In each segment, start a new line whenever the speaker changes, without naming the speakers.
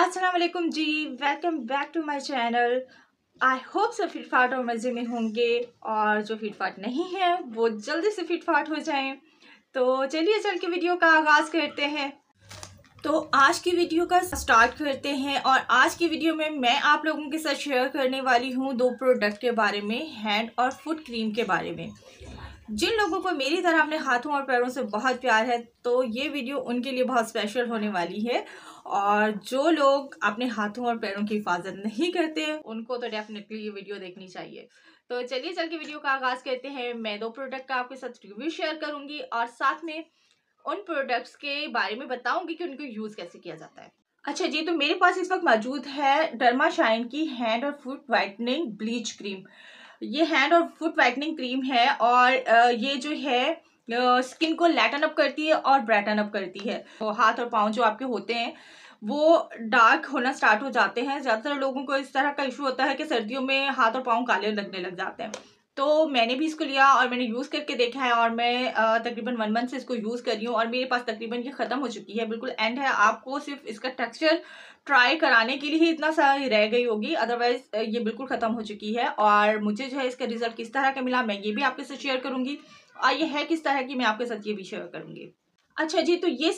Aslam ji welcome back to my channel I hope सब फिटफाट और मज़े में होंगे और जो फिटफाट नहीं है वो जल्दी से फिटफाट हो जाएं तो चलिए चल के वीडियो का आगाज़ करते हैं तो आज की वीडियो का स्टार्ट करते हैं और आज की वीडियो में मैं आप लोगों के साथ शेयर करने वाली हूँ दो प्रोडक्ट के बारे में हैंड और फुट क्रीम के बारे में जिन लोगों को मेरी तरह अपने हाथों और पैरों से बहुत प्यार है तो ये वीडियो उनके लिए बहुत स्पेशल होने वाली है और जो लोग अपने हाथों और पैरों की हिफाजत नहीं करते उनको तो डेफिनेटली ये वीडियो देखनी चाहिए तो चलिए चल के वीडियो का आगाज़ करते हैं मैं दो प्रोडक्ट का आपके साथ रिव्यू शेयर करूँगी और साथ में उन प्रोडक्ट्स के बारे में बताऊँगी कि उनको यूज़ कैसे किया जाता है अच्छा जी तो मेरे पास इस वक्त मौजूद है डर्मा शाइन की हैंड और फुट वाइटनिंग ब्लीच क्रीम ये हैंड और फुट वाइटनिंग क्रीम है और ये जो है स्किन को लैटन अप करती है और ब्राइटन अप करती है तो हाथ और पाँव जो आपके होते हैं वो डार्क होना स्टार्ट हो जाते हैं ज़्यादातर लोगों को इस तरह का इशू होता है कि सर्दियों में हाथ और पाँव काले लगने लग जाते हैं तो मैंने भी इसको लिया और मैंने यूज़ करके देखा है और मैं तकरीबन वन मंथ से इसको यूज़ कर रही हूँ और मेरे पास तकरीबन ये ख़त्म हो चुकी है बिल्कुल एंड है आपको सिर्फ इसका टेक्सचर ट्राई कराने के लिए ही इतना सा रह गई होगी अदरवाइज़ ये बिल्कुल ख़त्म हो चुकी है और मुझे जो है इसका रिज़ल्ट किस तरह का मिला मैं ये भी आपके साथ शेयर करूँगी और ये है किस तरह की मैं आपके साथ ये भी शेयर करूँगी अच्छा जी तो ये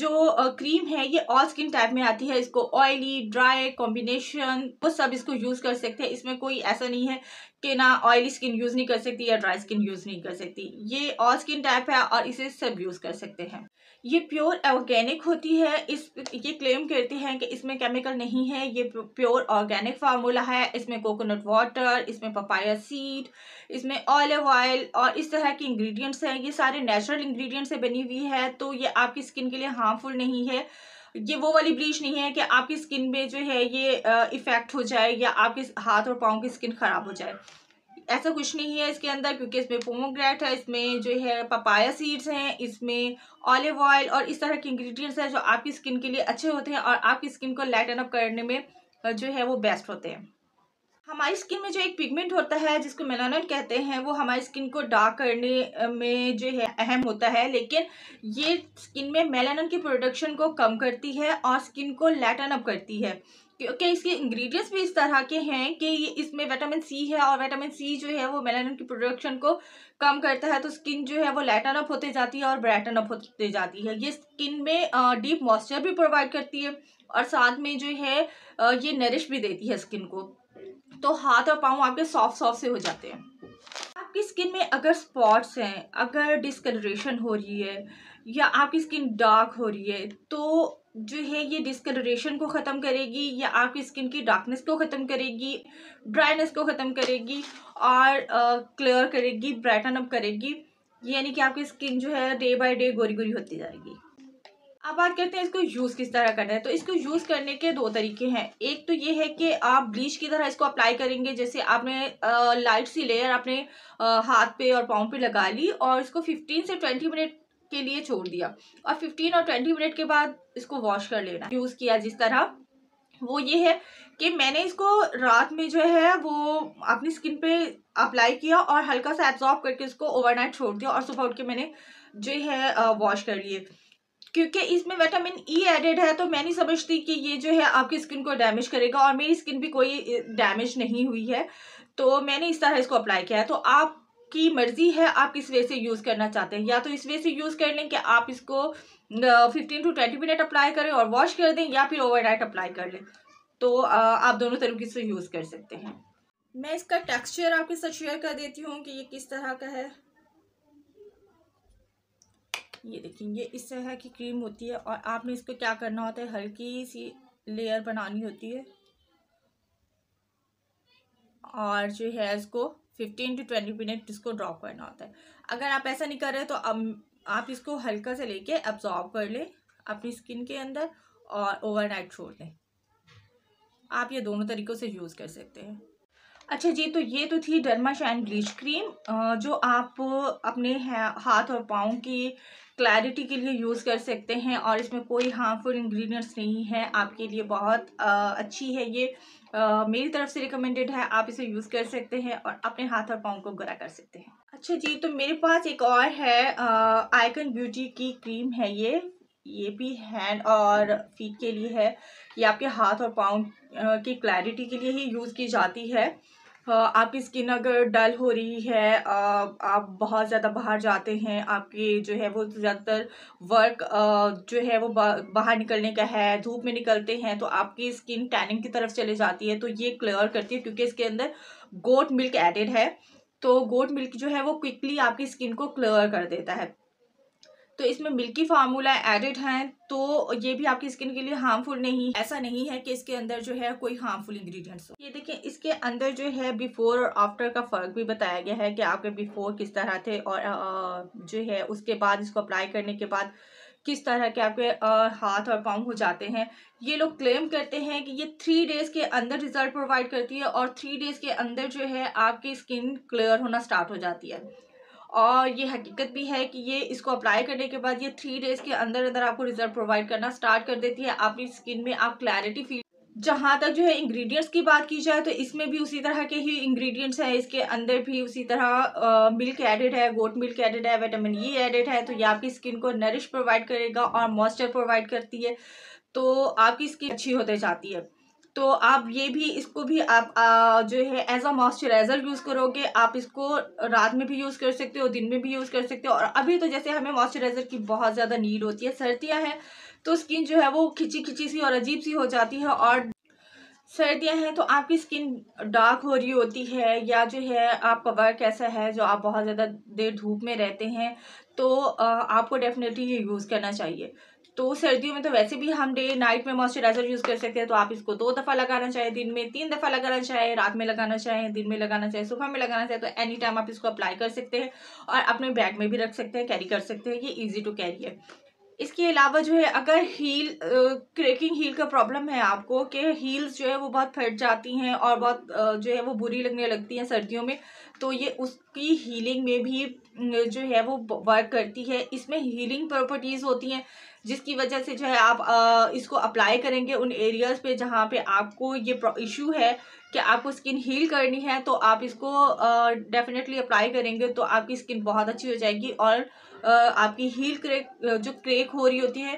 जो क्रीम है ये ऑल स्किन टाइप में आती है इसको ऑयली ड्राई कॉम्बिनेशन वो सब इसको यूज़ कर सकते हैं इसमें कोई ऐसा नहीं है कि ना ऑयली स्किन यूज़ नहीं कर सकती या ड्राई स्किन यूज़ नहीं कर सकती ये ऑल स्किन टाइप है और इसे सब यूज़ कर सकते हैं ये प्योर ऑर्गेनिक होती है इस ये क्लेम करते हैं कि इसमें केमिकल नहीं है ये प्योर ऑर्गेनिक फार्मूला है इसमें कोकोनट वाटर इसमें पपाया सीड इसमें ऑलिव ऑयल और इस तरह के इंग्रेडिएंट्स हैं ये सारे नेचुरल इंग्रेडिएंट्स से बनी हुई है तो ये आपकी स्किन के लिए हार्मफुल नहीं है ये वो वाली ब्लीच नहीं है कि आपकी स्किन में जो है ये इफ़ेक्ट हो जाए या आपके हाथ और पाँव की स्किन ख़राब हो जाए ऐसा कुछ नहीं है इसके अंदर क्योंकि इसमें पोमोग्रेट है इसमें जो है पपाया सीड्स हैं इसमें ऑलिव ऑयल और इस तरह के इंग्रेडिएंट्स हैं जो आपकी स्किन के लिए अच्छे होते हैं और आपकी स्किन को लाइटन अप करने में जो है वो बेस्ट होते हैं हमारी स्किन में जो एक पिगमेंट होता है जिसको मेलानोइड कहते हैं वो हमारी स्किन को डार्क करने में जो है अहम होता है लेकिन ये स्किन में मेलानोन की प्रोडक्शन को कम करती है और स्किन को लाइटन अप करती है क्योंकि इसके इंग्रेडिएंट्स भी इस तरह के हैं कि इसमें विटामिन सी है और विटामिन सी जो है वो मेलानिन की प्रोडक्शन को कम करता है तो स्किन जो है वो लाइटन अप होते जाती है और ब्राइटन अप होते जाती है ये स्किन में डीप मॉइस्चर भी प्रोवाइड करती है और साथ में जो है ये नरिश भी देती है स्किन को तो हाथ और पाँव आपके सॉफ्ट सॉफ्ट से हो जाते हैं आपकी स्किन में अगर स्पॉट्स हैं अगर डिसकलरेशन हो रही है या आपकी स्किन डार्क हो रही है तो जो है ये डिसकलरेशन को ख़त्म करेगी या आपकी स्किन की डार्कनेस को ख़त्म करेगी ड्राइनेस को ख़त्म करेगी और क्लियर करेगी ब्राइटन अप करेगी यानी कि आपकी स्किन जो है डे बाय डे गोरी गोरी होती जाएगी अब बात करते हैं इसको यूज़ किस तरह करना है तो इसको यूज़ करने के दो तरीके हैं एक तो ये है कि आप ब्लीच की तरह इसको अप्लाई करेंगे जैसे आपने आ, लाइट सी लेयर आपने आ, हाथ पे और पाँव पे लगा ली और इसको फिफ्टीन से ट्वेंटी मिनट के लिए छोड़ दिया और फिफ्टीन और ट्वेंटी मिनट के बाद इसको वॉश कर लेना यूज़ किया जिस तरह वो ये है कि मैंने इसको रात में जो है वो अपनी स्किन पे अप्लाई किया और हल्का सा एब्जॉर्ब करके इसको ओवरनाइट छोड़ दिया और सुबह उठ के मैंने जो है वॉश कर लिए क्योंकि इसमें विटामिन ई एडेड है तो मैं नहीं समझती कि ये जो है आपकी स्किन को डैमेज करेगा और मेरी स्किन भी कोई डैमेज नहीं हुई है तो मैंने इस तरह इसको अप्लाई किया है तो आप की मर्जी है आप किस वे से यूज़ करना चाहते हैं या तो इस वे से यूज़ कर लें कि आप इसको fifteen to twenty minute apply करें और वॉश कर दें या फिर ओवरनाइट अप्लाई कर लें तो आप दोनों तरीके से यूज़ कर सकते हैं मैं इसका टेक्सचर आपके साथ शेयर कर देती हूँ कि ये किस तरह का है ये देखेंगे इस तरह की क्रीम होती है और आपने इसको क्या करना होता है हल्की सी लेयर बनानी होती है और जो है इसको फिफ्टीन टू ट्वेंटी मिनट इसको ड्रॉप करना होता है अगर आप ऐसा नहीं कर रहे तो अब आप इसको हल्का से लेके अब्जॉर्ब कर लें अपनी स्किन के अंदर और ओवरनाइट छोड़ दें आप ये दोनों तरीक़ों से यूज़ कर सकते हैं अच्छा जी तो ये तो थी डर्मा शाइन ब्लीच क्रीम जो आप अपने हाथ और पाँव की क्लैरिटी के लिए यूज़ कर सकते हैं और इसमें कोई हार्मफुल इंग्रेडिएंट्स नहीं है आपके लिए बहुत अच्छी है ये आ, मेरी तरफ से रिकमेंडेड है आप इसे यूज़ कर सकते हैं और अपने हाथ और पाँव को गरा कर सकते हैं अच्छा जी तो मेरे पास एक और है आइकन ब्यूटी की क्रीम है ये ये भी हैंड और फीट के लिए है ये आपके हाथ और पाँव की क्लैरिटी के लिए ही यूज़ की जाती है आपकी स्किन अगर डल हो रही है आप बहुत ज़्यादा बाहर जाते हैं आपकी जो है वो ज़्यादातर वर्क जो है वो बाहर निकलने का है धूप में निकलते हैं तो आपकी स्किन टैनिंग की तरफ चले जाती है तो ये क्लियर करती है क्योंकि इसके अंदर गोट मिल्क एडेड है तो गोट मिल्क जो है वो क्विकली आपकी स्किन को क्लियर कर देता है तो इसमें मिल्की फार्मूला एडिड हैं तो ये भी आपकी स्किन के लिए हार्मफुल नहीं ऐसा नहीं है कि इसके अंदर जो है कोई हार्मफुल इंग्रेडिएंट्स हो ये देखिए इसके अंदर जो है बिफोर और आफ्टर का फ़र्क भी बताया गया है कि आपके बिफोर किस तरह थे और जो है उसके बाद इसको अप्लाई करने के बाद किस तरह के आपके हाथ और पाँव हो जाते हैं ये लोग क्लेम करते हैं कि ये थ्री डेज़ के अंदर रिजल्ट प्रोवाइड करती है और थ्री डेज़ के अंदर जो है आपकी स्किन क्लियर होना स्टार्ट हो जाती है और ये हकीकत भी है कि ये इसको अप्लाई करने के बाद ये थ्री डेज़ के अंदर अंदर आपको रिजल्ट प्रोवाइड करना स्टार्ट कर देती है आपकी स्किन में आप क्लैरिटी फील जहाँ तक जो है इंग्रेडिएंट्स की बात की जाए तो इसमें भी उसी तरह के ही इंग्रेडिएंट्स हैं इसके अंदर भी उसी तरह मिल्क एडेड है गोट मिल्क एडेड है विटामिन ई एडेड है तो ये आपकी स्किन को नरिश प्रोवाइड करेगा और मॉइस्चर प्रोवाइड करती है तो आपकी स्किन अच्छी होते जाती है तो आप ये भी इसको भी आप आ, जो है एज अ मॉइस्चराइज़र यूज़ करोगे आप इसको रात में भी यूज़ कर सकते हो दिन में भी यूज़ कर सकते हो और अभी तो जैसे हमें मॉइस्चराइज़र की बहुत ज़्यादा नीड होती है सर्दियाँ हैं तो स्किन जो है वो खिंची खिंची सी और अजीब सी हो जाती है और सर्दियाँ हैं तो आपकी स्किन डार्क हो रही होती है या जो है आपका वर्क ऐसा है जो आप बहुत ज़्यादा देर धूप में रहते हैं तो आपको डेफिनेटली ये यूज़ करना चाहिए तो सर्दियों में तो वैसे भी हम डे नाइट में मॉइस्चराइजर यूज़ कर सकते हैं तो आप इसको दो दफ़ा लगाना चाहे दिन में तीन दफ़ा लगाना चाहे रात में लगाना चाहे दिन में लगाना चाहे सुबह में लगाना चाहे तो एनी टाइम आप इसको अप्लाई कर सकते हैं और अपने बैग में भी रख सकते हैं कैरी कर सकते हैं ये ईजी टू कैरी है इसके अलावा जो है अगर हील क्रेकिंग हील का प्रॉब्लम है आपको कि हील्स जो है वो बहुत फट जाती हैं और बहुत जो है वो बुरी लगने लगती हैं सर्दियों में तो ये उसकी हीलिंग में भी जो है वो वर्क करती है इसमें हीलिंग प्रॉपर्टीज़ होती हैं जिसकी वजह से जो है आप इसको अप्लाई करेंगे उन एरियाज़ पे जहाँ पे आपको ये इशू है कि आपको स्किन हील करनी है तो आप इसको डेफिनेटली अप्लाई करेंगे तो आपकी स्किन बहुत अच्छी हो जाएगी और आपकी हील क्रेक जो क्रेक हो रही होती है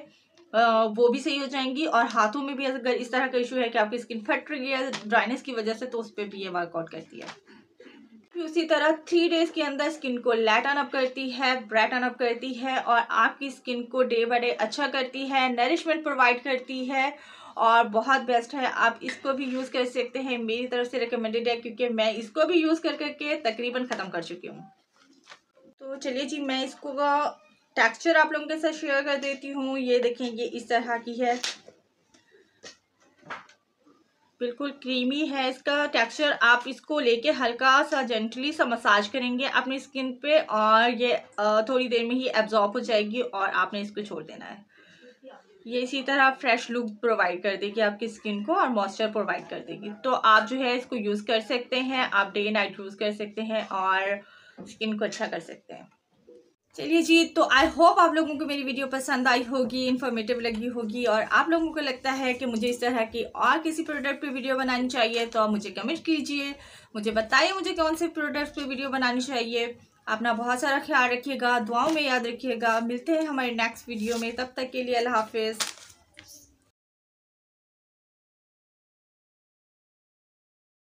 वो भी सही हो जाएंगी और हाथों में भी अगर इस तरह का इशू है कि आपकी स्किन फट रही है ड्राइनेस की वजह से तो उस पर भी ये वर्कआउट करती है फिर उसी तरह थ्री डेज़ के अंदर स्किन को ऑन अप करती है ऑन अप करती है और आपकी स्किन को डे बाई डे अच्छा करती है नरिशमेंट प्रोवाइड करती है और बहुत बेस्ट है आप इसको भी यूज़ कर सकते हैं मेरी तरफ से रिकमेंडेड है क्योंकि मैं इसको भी यूज़ कर करके तकरीबन ख़त्म कर चुकी हूँ तो चलिए जी मैं इसको टेक्सचर आप लोगों के साथ शेयर कर देती हूँ ये देखें ये इस तरह की है बिल्कुल क्रीमी है इसका टेक्सचर आप इसको लेके हल्का सा जेंटली सा मसाज करेंगे अपनी स्किन पे और ये थोड़ी देर में ही एब्जॉर्ब हो जाएगी और आपने इसको छोड़ देना है ये इसी तरह फ्रेश लुक प्रोवाइड कर देगी आपकी स्किन को और मॉइस्चर प्रोवाइड कर देगी तो आप जो है इसको यूज़ कर सकते हैं आप डे नाइट यूज़ कर सकते हैं और स्किन को अच्छा कर सकते हैं चलिए जी तो आई होप आप लोगों को मेरी वीडियो पसंद आई होगी इन्फॉर्मेटिव लगी होगी और आप लोगों को लगता है कि मुझे इस तरह की और किसी प्रोडक्ट पे वीडियो बनानी चाहिए तो आप मुझे कमेंट कीजिए मुझे बताइए मुझे कौन से प्रोडक्ट पे वीडियो बनानी चाहिए अपना बहुत सारा ख्याल रखिएगा दुआओं में याद रखिएगा मिलते हैं हमारे नेक्स्ट वीडियो में तब तक के लिए अल्लाह हाफिज़